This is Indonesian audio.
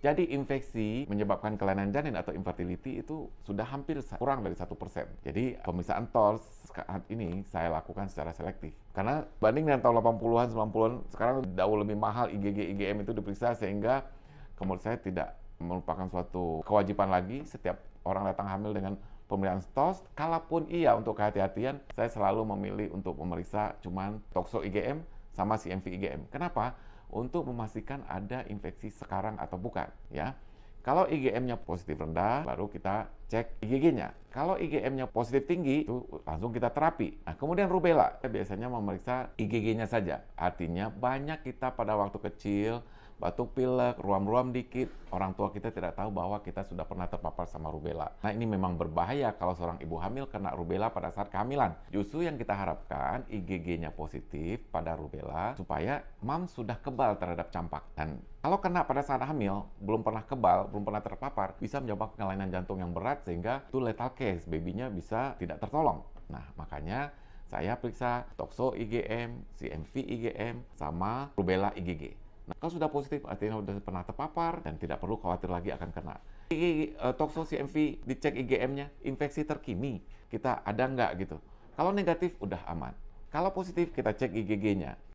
Jadi infeksi menyebabkan kelainan janin atau infertility itu sudah hampir kurang dari satu persen. Jadi pemeriksaan TORS saat ini saya lakukan secara selektif. Karena banding dengan tahun 80-an, 90-an, sekarang jauh lebih mahal IgG, IgM itu diperiksa sehingga menurut saya tidak merupakan suatu kewajiban lagi setiap orang datang hamil dengan pemeriksaan TOS, kalaupun iya untuk kehati-hatian, saya selalu memilih untuk memeriksa cuman tokso IgM sama si MVIGM. Kenapa? Untuk memastikan ada infeksi sekarang atau bukan, ya. Kalau IgM-nya positif rendah, baru kita cek IgG-nya. Kalau IgM-nya positif tinggi, itu langsung kita terapi. Nah, kemudian rubella, biasanya memeriksa IgG-nya saja. Artinya banyak kita pada waktu kecil batuk pilek, ruam-ruam dikit, orang tua kita tidak tahu bahwa kita sudah pernah terpapar sama rubella. Nah, ini memang berbahaya kalau seorang ibu hamil kena rubella pada saat kehamilan. Justru yang kita harapkan IgG-nya positif pada rubella supaya mam sudah kebal terhadap campak. Dan kalau kena pada saat hamil, belum pernah kebal, belum pernah terpapar, bisa menyebabkan kelainan jantung yang berat sehingga itu lethal case, babynya bisa tidak tertolong. Nah, makanya saya periksa Tokso IgM, CMV IgM, sama rubella IgG. Nah, kalau sudah positif, artinya sudah pernah terpapar dan tidak perlu khawatir lagi akan kena. Di uh, e, Tokso CMV dicek IgM-nya, infeksi terkini kita ada nggak gitu. Kalau negatif udah aman. Kalau positif kita cek IgG-nya.